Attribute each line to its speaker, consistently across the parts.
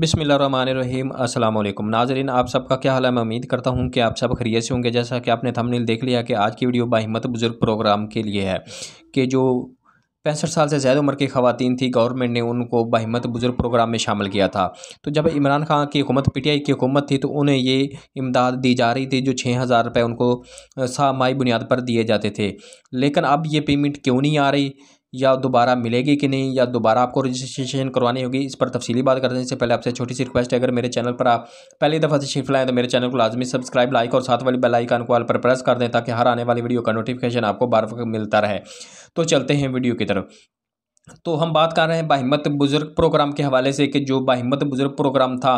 Speaker 1: बिसमीम अल्लाम नाजरीन आप सबका क्या हाल है मैं उम्मीद करता हूँ कि आप सब खरीय से होंगे जैसा कि आपने थंबनेल देख लिया कि आज की वीडियो बाहिमत बुज़ुर्ग प्रोग्राम के लिए है कि जो पैंसठ साल से ज़्यादा उम्र की खातन थी गवर्नमेंट ने उनको बहमत बुज़ुर्ग प्रोग्राम में शामिल किया था तो जब इमरान खान की हुकूमत पी टी आई की हुकूमत थी तो उन्हें ये इमदाद दी जा रही थी जो छः हज़ार रुपये उनको सामाई बुनियाद पर दिए जाते थे लेकिन अब ये पेमेंट क्यों नहीं आ रही या दोबारा मिलेगी कि नहीं या दोबारा आपको रजिस्ट्रेशन करवानी होगी इस पर तफसीली बात करने से इससे पहले आपसे छोटी सी रिक्वेस्ट है अगर मेरे चैनल पर आप पहली दफ़ा से शिफ्ट लाएँ तो मेरे चैनल को लाजमी सब्सक्राइब लाइक और साथ वाली बेल आइकन को ऑल पर प्रेस कर दें ताकि हर आने वाली वीडियो का नोटिफिकेशन आपको बार बार मिलता रहे तो चलते हैं वीडियो की तरफ तो हम बात कर रहे हैं बाहिमत बुज़ुर्ग प्रोग्राम के हवाले से कि जो बाहिमत बुज़ुर्ग प्रोग्राम था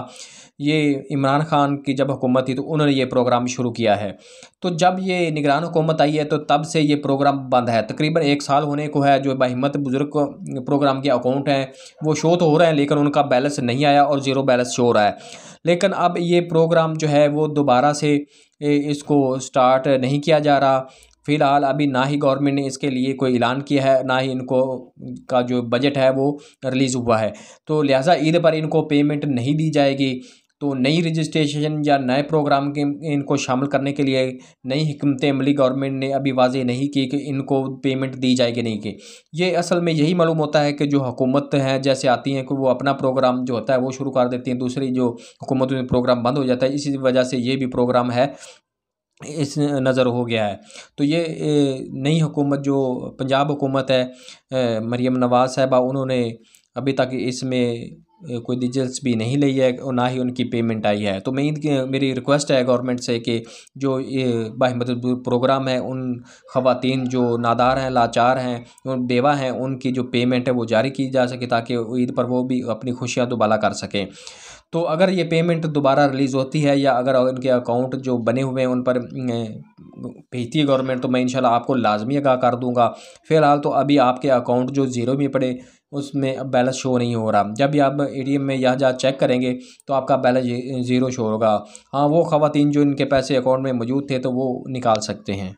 Speaker 1: ये इमरान खान की जब हुकूमत थी तो उन्होंने ये प्रोग्राम शुरू किया है तो जब ये निगरान हुकूमत आई है तो तब से ये प्रोग्राम बंद है तकरीबन एक साल होने को है जो बहिमत बुज़ुर्ग प्रोग्राम के अकाउंट हैं वो शो तो हो रहे हैं लेकिन उनका बैलेंस नहीं आया और ज़ीरो बैलेंस शो हो रहा है लेकिन अब ये प्रोग्राम जो है वो दोबारा से इसको स्टार्ट नहीं किया जा रहा फ़िलहाल अभी ना ही गवर्नमेंट ने इसके लिए कोई ऐलान किया है ना ही इनको का जो बजट है वो रिलीज़ हुआ है तो लिहाजा ईद पर इनको पेमेंट नहीं दी जाएगी तो नई रजिस्ट्रेशन या नए प्रोग्राम के इनको शामिल करने के लिए नई हमत अमली गवर्नमेंट ने अभी वाजे नहीं की कि इनको पेमेंट दी जाएगी नहीं कि ये असल में यही मालूम होता है कि जो हुकूमत हैं जैसे आती हैं कि वो अपना प्रोग्राम जो होता है वो शुरू कर देती हैं दूसरी जो हुकूमत में प्रोग्राम बंद हो जाता है इसी वजह से ये भी प्रोग्राम है इस नज़र हो गया है तो ये नई हुकूमत जो पंजाब हुकूमत है मरियम नवाज़ साहबा उन्होंने अभी तक इसमें कोई भी नहीं ली है और ना ही उनकी पेमेंट आई है तो मैं मेरी रिक्वेस्ट है गवर्नमेंट से कि जो ये बामदद प्रोग्राम है उन खातन जो नादार हैं लाचार हैं उन बेवा हैं उनकी जो पेमेंट है वो जारी की जा सके ताकि ईद पर वो भी अपनी खुशियाँ दोबारा कर सकें तो अगर ये पेमेंट दोबारा रिलीज़ होती है या अगर उनके अकाउंट जो बने हुए हैं उन पर भेजती है गवर्नमेंट तो मैं शाला आपको लाजमी आगा कर दूँगा फ़िलहाल तो अभी आपके अकाउंट जो ज़ीरो में पड़े उसमें अब बैलेंस शो नहीं हो रहा जब भी आप एटीएम में यह जा चेक करेंगे तो आपका बैलेंस ज़ीरो शो होगा हाँ वो ख़वातीन जो इनके पैसे अकाउंट में मौजूद थे तो वो निकाल सकते हैं